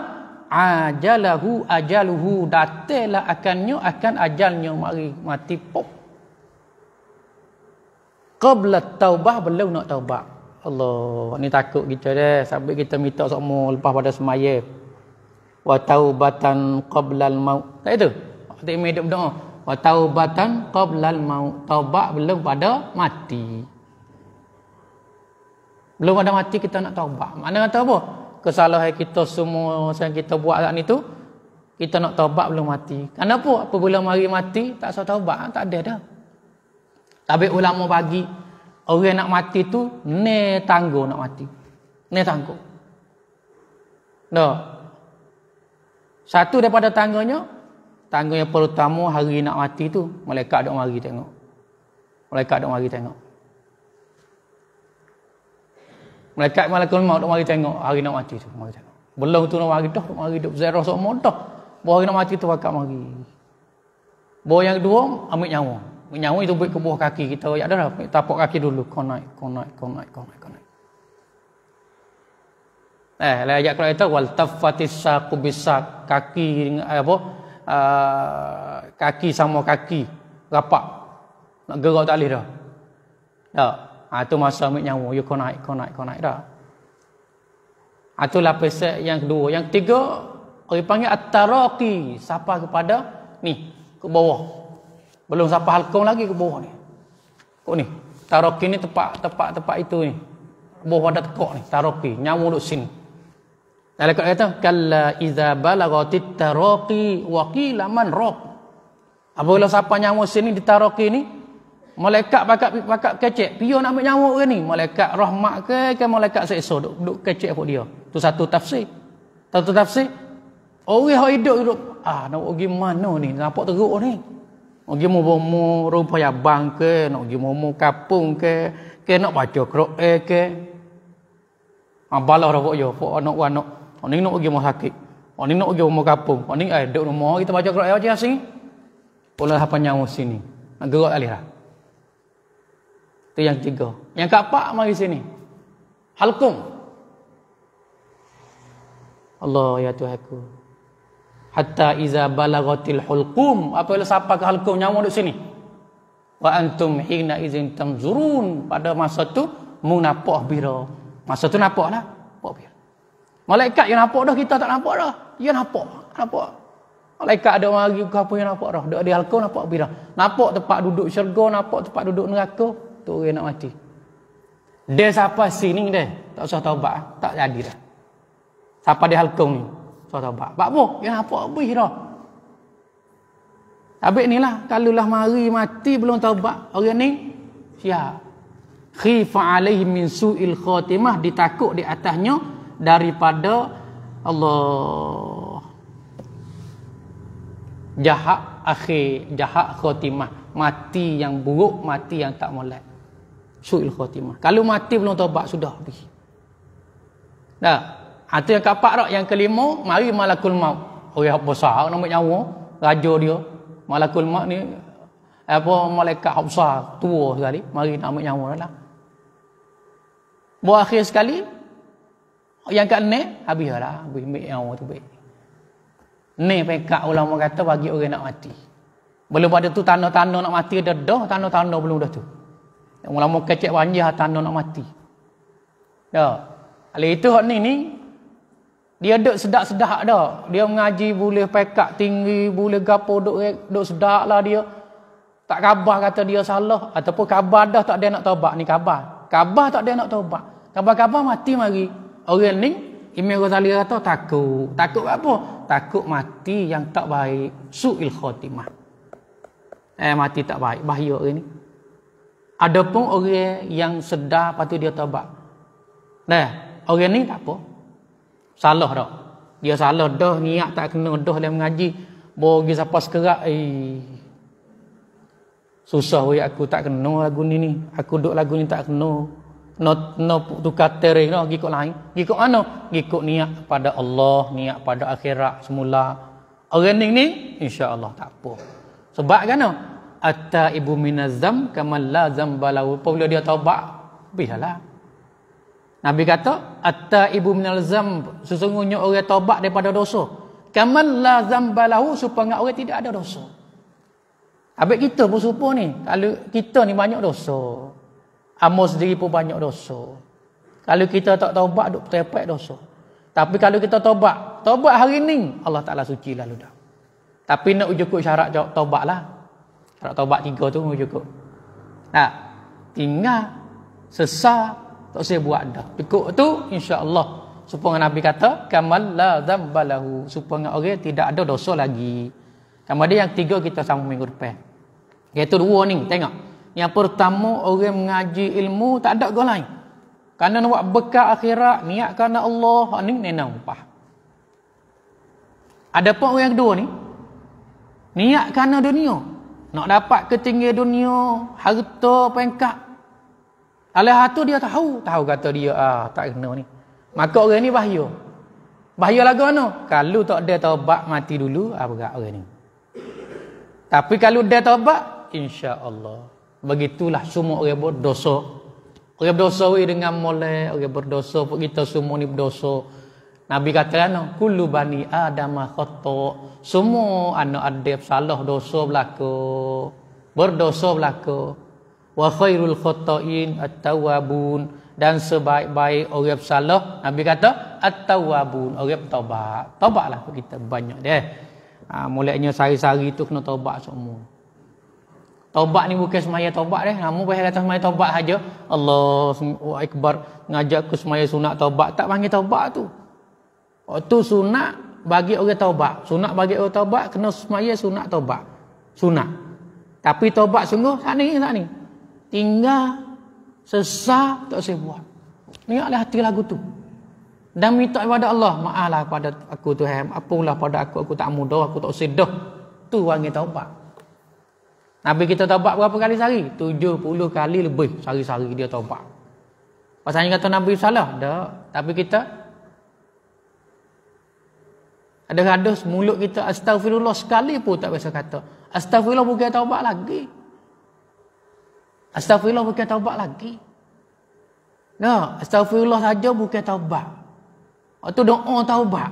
ajalahu ajaluhu datelah akannya akan ajalnya mari mati pop qabla taubah belum nak taubat. Allah, ni takut kita dah sampai kita minta sokmo lepas pada semaya. Wa taubatan qablal maut. Tak itu. Kita hidup doa. Wa taubatan qablal maut. Taubat belum pada mati. Belum pada mati kita nak taubat. Mana kata apa? Kesalahan kita semua yang kita buat saat ni tu kita nak taubat belum mati. Kenapa? Apa bila mari mati tak sah taubat, tak ada dah. Tapi ulama bagi orang nak mati tu ne tanggo nak mati. Ne tanggo. Noh. Satu daripada tangganya, tangga yang pertama hari nak mati tu malaikat dok mari tengok. Malaikat dok mari tengok. Malaikat malaikat mau dok mari tengok hari nak mati tu mari tengok. Belum tu nak mari dah, mari dok zero semua dah. Bo hari nak mati tu akan mari. Bo yang kedua ambil nyawa menyawai itu ke buah kaki kita ya dah lah, tapak kaki dulu kau naik kau naik kau naik kau naik kau naik eh la ayat kalau itu wal tafatis saqu kaki eh, apa uh, kaki sama kaki rapat nak gerak tak leh dah tak ha, tu masa ambil nyawa you ya, kau naik kau naik kau naik dah ha, tu lapisan yang kedua yang ketiga orang panggil at-taraqi siapa kepada ni ke bawah belum sampai halkom lagi ke bawah ni. Kau ni. Taroki ni tepat tepat tepat itu ni. Bawah ada tekok ni. Taroki. Nyamuk duduk sini. Dan Al-Quran kata, Kalla iza balagotit taroki waqila man rok. Apabila siapa nyamuk sini di taroki ni, Malaikat pakak pakak kecek, pio nak ambil nyamuk ke ni? Malaikat rahmat ke ke malaikat seksa duk, duk kecek aku dia. Tu satu tafsir. Satu tafsir. Orang hidup hidup. Ah, nak pergi mana ni? Nampak teruk ni. Ogi mau mau rupa ya bang ke, nak gi mau kapung ke, ke nak baca kroe ke. Abalah ah, rupa yo, pok anak wan nak. Oni nak gi mau sakit. Oni nak gi mau kapung. Oni eh duk rumah kita baca kroe aja asing. Pola apa nyawa sini. Nak gerak alih lah. Tu yang tiga. Yang keempat mari sini. Halkum. Allah ya Tuhanku. aku hatta iza balagatil hulqum apabila sampai ke halqum nyawa duk sini wa antum hina izin tamzurun pada masa tu mu nampak bira masa tu nampaklah nampak bira malaikat yang nampak dah kita tak nampak dah dia nampak nampak malaikat ada lagi ke apa yang nampak dah di halqum nampak bira nampak tempat duduk syurga nampak tempat duduk neraka tu orang nak mati dia sampai sini dia tak usah taubat ah. tak jadi dah sampai di halqum ni tak tahu bak. Bak boh, yang apa habis dah. Habis ni lah, kalau lah mari mati belum tau bak, orang ni siap. Khifa alaihi min su'il khatimah ditakut di atasnya daripada Allah. Jahat akhir, jahat khatimah. Mati yang buruk, mati yang tak molek. Su'il khatimah. Kalau mati belum taubat sudah habis. Dah. Itu ah, yang keempat rak yang kelima mari malakul maut. Oh ya besar nama nyawa raja dia. Malakul maut ni apa malaikat hafsa tua sekali mari nama nyawa lah. Buat akhir sekali yang kat ni habis lah habis ambil nyawa tu baik. Ni pekak ulama kata bagi orang nak mati. Belum pada tu tanda-tanda nak mati ada dah tanda-tanda belum dah tu. Ulama kecek panjang tanda nak mati. Ya. Ali itu hak ni ni dia duduk sedak-sedak dah. Dia mengaji boleh pekat tinggi, boleh gapo duduk, eh, duduk sedak lah dia. Tak khabar kata dia salah. Ataupun khabar dah tak ada nak taubat. Ni khabar. Khabar tak ada nak taubat. Khabar-khabar mati mari. Orang ni, Imam Ghazali kata takut. Takut apa? Takut mati yang tak baik. Su'il khotimah. Eh, mati tak baik. Bahaya orang ni. Ada pun orang yang sedar, patut dia taubat. Nah, orang ni tak apa. Salah dah. Dia salah dah niat tak kena dah dia mengaji. Bawa pergi siapa sekerak. Susah weh aku tak kena lagu ni ni. Aku duduk lagu ni tak kena. No, no tukar tereh no. Gikut lain. Gikut mana? Gikut niat pada Allah. Niat pada akhirat semula. Orang ni ni? InsyaAllah tak apa. Sebab kan no? Atta ibu minazam kamal la zambalawu. Pula dia taubat. Bihalah. Nabi kata, "Atta ibu minal zam sesungguhnya orang tobat daripada dosa. Kamal la zambalahu supaya orang tidak ada dosa." Habis kita pun serupa ni. Kalau kita ni banyak dosa. Amos sendiri pun banyak dosa. Kalau kita tak taubat, duk terpek dosa. Tapi kalau kita taubat, taubat hari ni, Allah Ta'ala suci lalu dah. Tapi nak cukup syarat jawab taubat lah. Syarat taubat tiga tu cukup. Nah, tinggal, sesat. Tak usah buat dah. Cukup tu insya-Allah. Supaya Nabi kata kamal la dzambalahu. Supaya orang tidak ada dosa lagi. Kemudian yang tiga kita sama minggu depan. Yaitu dua ni, tengok. Yang pertama orang mengaji ilmu tak ada gol lain. Karena nak buat bekal akhirat, niat kerana Allah, ha, ni nenang upah. Adapun orang yang kedua ni, niat kerana dunia. Nak dapat ketinggian dunia, harta, pengkak, Alah tu dia tahu, tahu kata dia ah tak kena ni. Maka orang ni bahaya. Bahaya lagu mana? Kalau tak ada taubat mati dulu, apa ah, gak orang ni? Tapi kalau dia taubat, insya-Allah. Begitulah semua orang berdosa. Orang berdosa we dengan molek, orang berdosa pun kita semua ni berdosa. Nabi kata kan, kullu bani adam khata. Semua anak Adam salah dosa berlaku. Berdosa berlaku wa khairul khata'in at-tawwabun dan sebaik-baik orang salah Nabi kata at-tawwabun orang taubat taubatlah kita banyak deh ha, mulanya sari-sari tu kena taubat semua taubat ni bukan semaya taubat deh kamu payah kata semaya taubat saja Allah Akbar ngajak ke semaya sunat taubat tak panggil taubat tu Waktu sunat bagi orang taubat sunat bagi orang taubat kena semaya sunat taubat sunat tapi taubat sungguh sana ni sana ni tinggal sesat tak saya buat ingatlah hati lagu tu dan minta kepada Allah maaflah pada aku Tuhan apunlah pada aku aku tak muda aku tak sedah tu wangi taubat Nabi kita taubat berapa kali sehari? 70 kali lebih sehari-hari dia taubat. Pasalnya kata Nabi salah? Tak. Tapi kita ada gadus mulut kita astagfirullah sekali pun tak biasa kata. Astagfirullah bukan taubat lagi. Astaghfirullah bukan taubat lagi. Nah, Astaghfirullah saja bukan taubat. Itu doa taubat.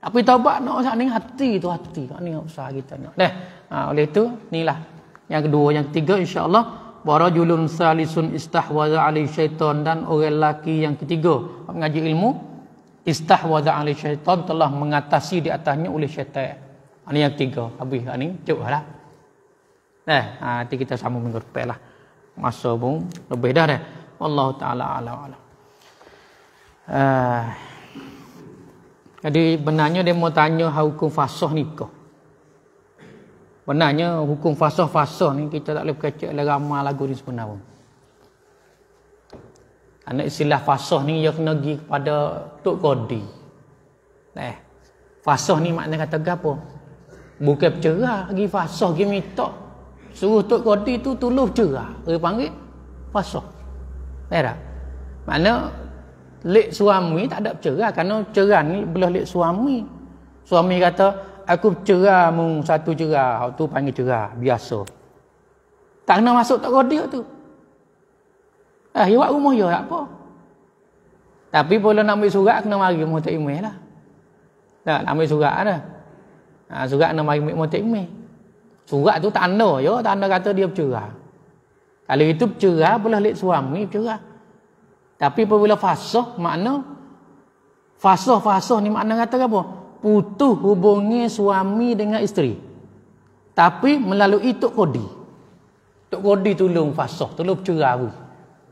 Tapi taubat nak sak ning hati tu hati. Kak ni usah kita nak. Dah. Ha, oleh itu inilah yang kedua, yang ketiga insya-Allah Bara salisun istahwaza ali syaitan dan orang lelaki yang ketiga mengaji ilmu istahwaza ali syaitan telah mengatasi di atasnya oleh syaitan. Ani ha, yang ketiga. Habis ini cukup lah. Nah, ha, nanti kita sambung minggu depan lah masa pun lebih dah dah. Allah taala ala ala. Uh, eh, jadi benarnya dia mau tanya hal hukum fasah nikah. Benarnya hukum fasah-fasah ni kita tak boleh berkaca oleh ramah lagu ni sebenarnya. Anak istilah fasah ni ia kena pergi kepada Tok Kodi. Eh, fasah ni maknanya kata apa? Bukan bercerah, pergi fasah, pergi mitok. Suruh Tok Kodi tu tuluh je Dia lah. panggil pasok. Faham tak? Maksudnya, lek suami tak ada cerah. Kerana cerah ni belah lek suami. Suami kata, aku cerah mu satu cerah. Itu panggil cerah. Biasa. Tak kena masuk Tok Kodi tu. Eh, awak rumah ya apa? Tapi boleh nak ambil surat, kena mari muhtak imeh lah. Tak, nak ambil surat lah. Ha, surat nak mari muhtak imeh. Surat tu tanda je, tanda kata dia bercerai. Kalau itu bercerai, boleh lihat suami bercerai. Tapi apabila fasuh, makna fasuh-fasuh ni makna kata apa? Putuh hubungi suami dengan isteri. Tapi melalui Tok Kodi. Tok Kodi tolong fasuh, tolong bercerai.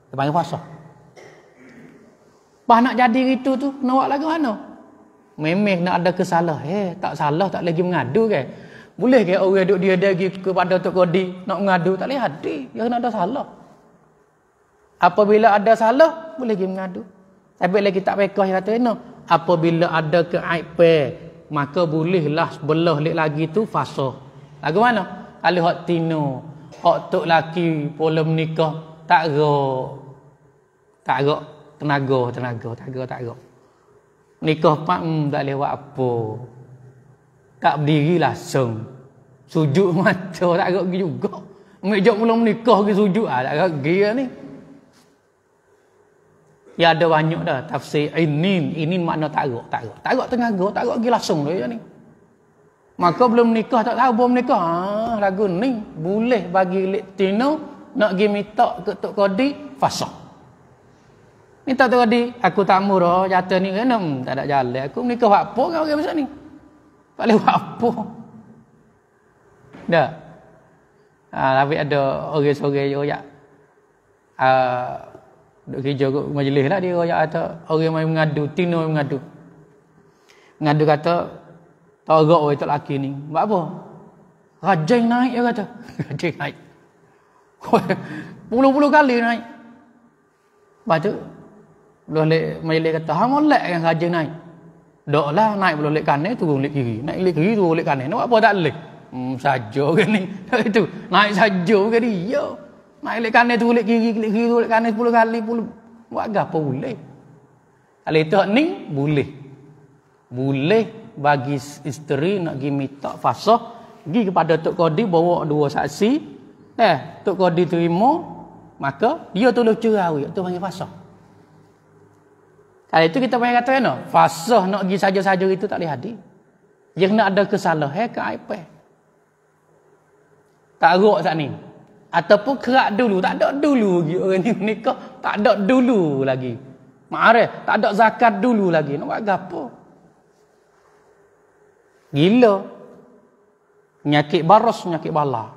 Dia panggil fasuh. Pas nak jadi itu tu, nak buat lagu mana? Memang nak ada kesalahan. Eh, tak salah, tak lagi mengadu kan? Boleh ke orang duduk dia dia kepada Tok Kodi nak mengadu tak leh hadi. Dia kena ada salah. Apabila ada salah boleh pergi mengadu. Tapi lagi tak pekah kata kena. Apabila ada keaibah maka bolehlah sebelah lek lagi tu fasah. Lagu mana? Kalau hak tino, hak tok laki pola menikah tak ro. Tak ro tenaga, tenaga, tak ro, tak ro. Nikah pak hmm, tak leh buat apa. Tak berdiri langsung. Sujud mata tak agak pergi juga. Ambil jok mula menikah pergi sujud. Ah, tak agak pergi lah ni. Ya ada banyak dah tafsir inin. Inin makna tak agak. Tak agak. Tak agak tengah agak. Tak agak pergi langsung dah ya, ni. Maka belum nikah tak tahu belum nikah. Ha, ah, lagu ni boleh bagi letino nak pergi minta ke Tok Kodi fasa. Minta Tok Kodi. Aku tak murah jatuh ni. Kenapa? Tak ada jalan. Aku menikah apa kau orang macam ni? Okay, tak lewat apa. Dah. Ah, ha, tapi ada orang-orang yang royak. Ha, duduk kerja kat majlis lah dia royak. Ada orang yang mengadu. Tino yang mengadu. Mengadu kata, tak agak orang tak laki ni. Buat apa? Rajin naik dia kata. Rajin naik. Puluh-puluh kali naik. Lepas tu, boleh majlis kata, hang molek yang rajin naik. Dok lah naik belok lek kanan turun lek kiri. Naik lek kiri turun lek kanan. Nampak apa tak lek? Hmm, saja ke ni. Itu naik saja ke dia. Ya. Naik lek kanan turun lek kiri, lek kiri turun lek kanan 10 kali, 10. Buat apa boleh? Kalau itu ni boleh. Boleh bagi isteri nak pergi minta fasah pergi kepada Tok Kodi bawa dua saksi. Eh, Tok Kodi terima maka dia tolong cerai awak tu panggil fasah. Kalau itu kita boleh kata kan? Fasah nak pergi saja-saja itu tak boleh hadir. Dia kena ada kesalahan eh, ke iPad. Tak ruk saat ni. Ataupun kerak dulu. Tak ada dulu lagi orang ni menikah. Tak ada dulu lagi. Ma'arif. Tak ada zakat dulu lagi. Nak buat apa? Gila. Nyakit baros, nyakit bala.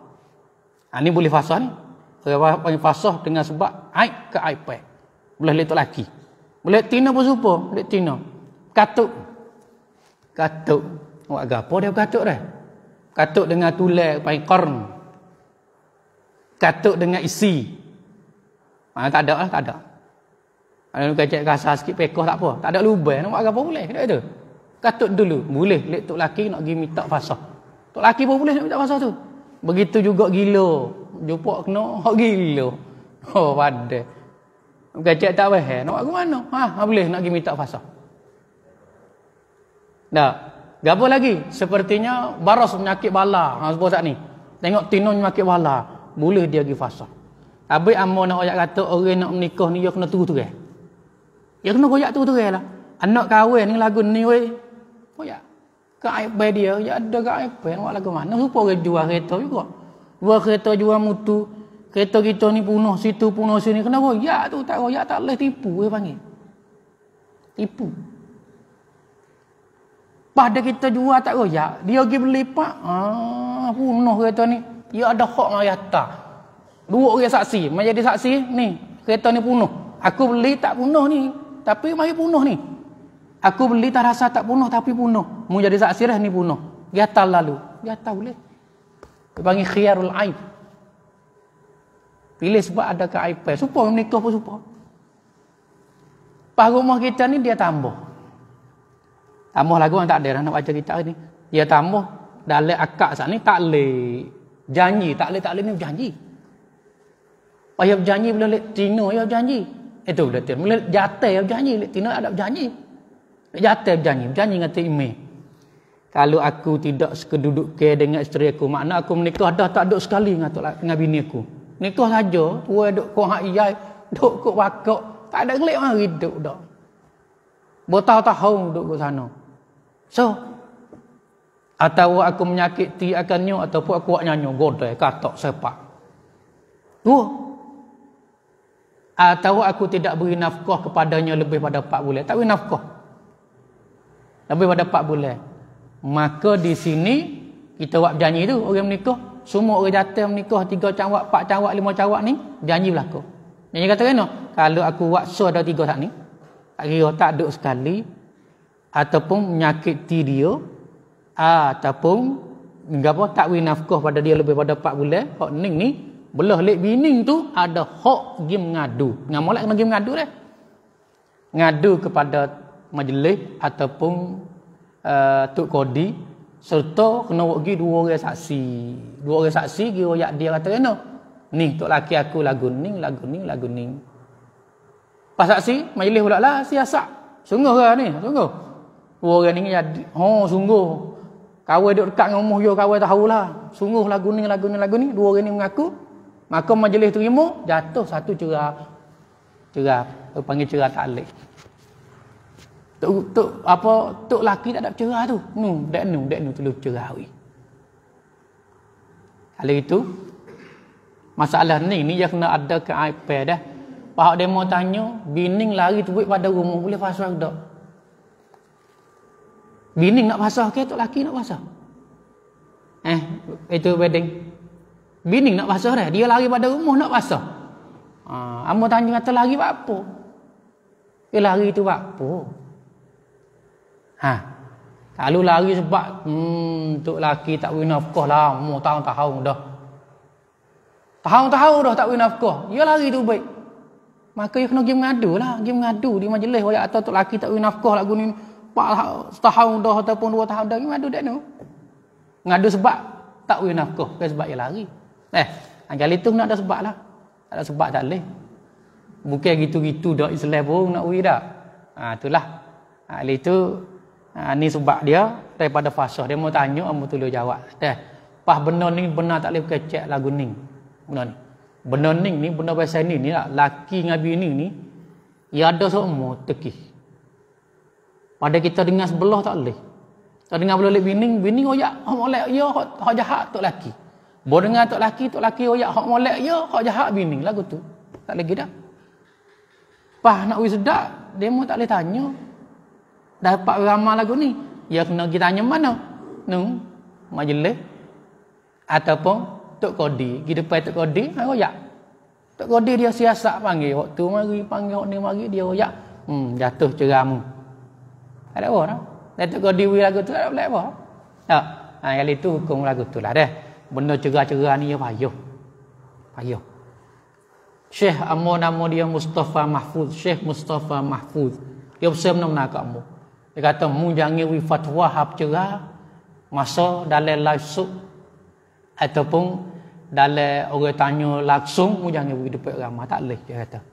Ha, ni boleh fasah ni. Saya panggil fasah dengan sebab aib ke iPad. Boleh letak lelaki. Boleh tina pun serupa. Boleh tina. Katuk. Katuk. Awak gapo dia katuk dah? Katuk dengan tulai paling korn. Katuk dengan isi. Ha, tak ada lah, tak ada. Ada lu kecek kasar sikit, pekoh tak apa. Tak ada lubang, nak buat apa boleh. Tak ada. Katuk dulu, boleh. Lek tok laki nak pergi minta fasah. Tok laki pun boleh nak minta fasah tu. Begitu juga gila. Jumpa kena, hak gila. Oh, padah. Gajet tak apa? Nak buat ke mana? Ha, ha boleh nak pergi minta fasa. Dah. Gapo lagi? Sepertinya baros menyakit bala. Ha sebab tak ni. Tengok tinun menyakit bala. Boleh dia pergi fasa. Abai amo nak ayat kata orang nak menikah ni dia kena tu turu. Dia kena koyak tu turu lah. Anak kahwin ni lagu ni weh. Koyak. Ke aib dia, ya ada ke aib. Nak lagu mana? Rupa orang jual kereta juga. Jual kereta jual mutu. Kereta kita ni punah situ, punah sini. Kena royak tu, tak royak tak leh tipu dia panggil. Tipu. Pada kita jual tak royak, dia pergi beli pak. Ah, punah kereta ni. Dia ada hak mari tak? Dua orang saksi. Menjadi saksi, ni. Kereta ni punah. Aku beli tak punah ni. Tapi mari punah ni. Aku beli tak rasa tak punah tapi punah. Mau jadi saksi lah ni punah. Gatal lalu. Gatal boleh. leh. panggil khiarul aib. Pilih sebab ada ke iPad. Supa menikah pun supa. Pas rumah kita ni dia tambah. Tambah lagu yang tak ada lah nak baca kita ni. Dia tambah. Dalai akak saat ni tak boleh. Janji. Tak boleh tak boleh ni janji. Ayah berjanji oh, ya boleh lihat tino. Ayah berjanji. Itu boleh tino. Boleh jatai ayah berjanji. Lihat tino ada berjanji. Jatai berjanji. Berjanji dengan tu imeh. Kalau aku tidak sekeduduk ke dengan isteri aku. Makna aku menikah dah tak duduk sekali dengan, dengan bini aku. Ni tu saja, tua duk kau hak iyai, duk kau wakak, tak ada gelik mari duk dak. Bertahun-tahun duk kau sano. So atau aku menyakiti ti akan nyu ataupun aku wak nyanyo godai katok sepak. Tu. Atau aku tidak beri nafkah kepadanya lebih pada 4 bulan. Tak beri nafkah. Lebih pada 4 bulan. Maka di sini kita wak janji tu orang menikah semua orang datang menikah tiga cawak, empat cawak, lima cawak ni, janji berlaku. Janji kata kena, kalau aku buat so ada tiga tak ni, tak kira tak ada sekali, ataupun menyakiti dia, ataupun apa, tak beri nafkah pada dia lebih pada empat bulan, hak ni ni, belah lek bining tu ada hak pergi mengadu. Nggak mula kena pergi mengadu dah. Ngadu kepada majlis ataupun uh, eh, Tuk Kodi serta kena pergi dua orang saksi dua orang saksi kira yak dia kata kena ni tok laki aku lagu ning lagu ning lagu ning pas saksi majlis pula lah siasat sungguh ke lah ni sungguh dua orang ni jadi ha oh, sungguh kawai duduk dekat dengan umuh yo kawai tahulah sungguh lagu ning lagu ning lagu ning dua orang ni mengaku maka majlis terima jatuh satu cerah cerah panggil cerah taklik Tok tok apa tok laki tak ada cerah tu. Nu, dak nu, dak nu tulu cerah we. Kalau itu masalah ni ni yang kena ada ke iPad dah. Eh. Pak demo tanya, bining lari tu pada rumah boleh fasah dak? Bining nak fasah ke tok laki nak fasah? Eh, itu wedding. Bining nak fasah dah, dia lari pada rumah nak fasah. Ah, amo tanya kata lari buat apa? Eh lari tu buat apa? Ha. Kalau lari sebab hmm tok laki tak boleh nafkah lah, mau tahun tahu dah. Tahun-tahun dah tak boleh nafkah. Dia lari tu baik. Maka dia kena pergi mengadu lah. Pergi mengadu di majlis. Orang atas tu laki tak boleh nafkah lah. Guna empat lah, setahun dah ataupun dua tahun dah. Pergi mengadu dia ni. Mengadu sebab tak boleh nafkah. Bukan sebab dia lari. Eh, anjali tu nak ada sebab lah. Tak ada sebab tak leh. Bukan gitu-gitu dah Islam pun nak boleh Ha, itulah. Ha, itu Ha, ni sebab dia daripada fasah. Dia mau tanya, mau tulis jawab. Teh, pas benar ni benar tak boleh kecek lagu ni. Benar ni. Benar ni ni benar pasal ni ni lah. Laki dengan bini ni. Ia ada semua teki. Pada kita dengar sebelah tak boleh. Tak dengar ya boleh lebih bining, bining oyak hak molek ya hak jahat tok laki. Bo dengar tok laki tok laki oyak hak molek ya hak jahat bining lagu tu. Tak lagi dah. Pah nak wis sedak, demo tak leh tanya, Dah dapat ramah lagu ni ya kena kita tanya mana nu majlis ataupun tok kodi pergi depan tok kodi dia kan, royak tok kodi dia siasat panggil waktu mari panggil waktu ni mari dia royak hmm jatuh ceramu ada apa dah dan tok kodi wi lagu tu ada boleh apa tak ha kali tu hukum lagu tu lah deh benda cerah-cerah ni ya payuh payuh Syekh Amo nama dia Mustafa Mahfud, Syekh Mustafa Mahfud, dia bersama nama kamu. Dia kata mu jangan wi fatwa hab cera masa dalam langsung ataupun dalam orang tanya langsung mu jangan wi depan ramah tak leh dia kata.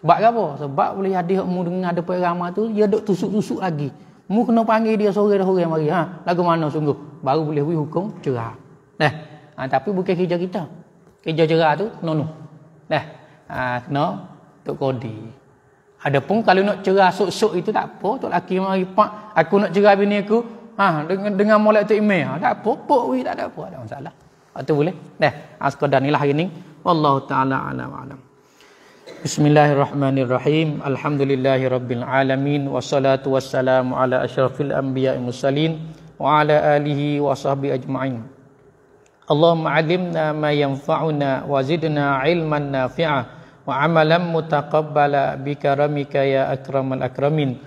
Sebab apa? Sebab boleh jadi mu dengar depan ramah tu dia dok tusuk-tusuk lagi. Mu kena panggil dia sore-sore mari ha. Lagu mana sungguh baru boleh wi hukum cera. Nah, ha, tapi bukan kerja kita. Kerja cera tu nono. Nah, ha, kena tok kodi. Ada pun kalau nak cerah sok-sok itu tak apa. Tok laki mari pak, aku nak cerah bini aku. Ha, dengan dengan molek tu email. Ha, tak apa, pok wi tak ada apa, ada masalah. Atau ha, boleh. Dah, askor ha, dan inilah hari ni. Wallahu taala alam alam. Bismillahirrahmanirrahim. Alhamdulillahirabbil alamin wassalatu wassalamu ala asyrafil anbiya'i mursalin wa ala alihi wa ajma'in. Allahumma alimna ma yanfa'una wa zidna 'ilman nafi'ah wa amalan mutaqabbala bikaramika ya akramal akramin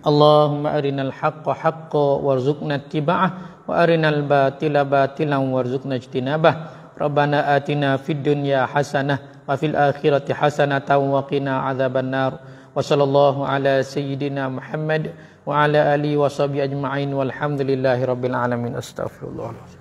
Allahumma arinal haqqo haqqo warzuqna tiba'ah wa arinal batila batilan warzuqna jtinabah Rabbana atina fid dunya hasanah wa fil akhirati hasanatan wa qina azaban nar wa sallallahu ala sayyidina Muhammad wa ala alihi wa sahbihi ajma'in walhamdulillahi rabbil alamin astaghfirullahaladzim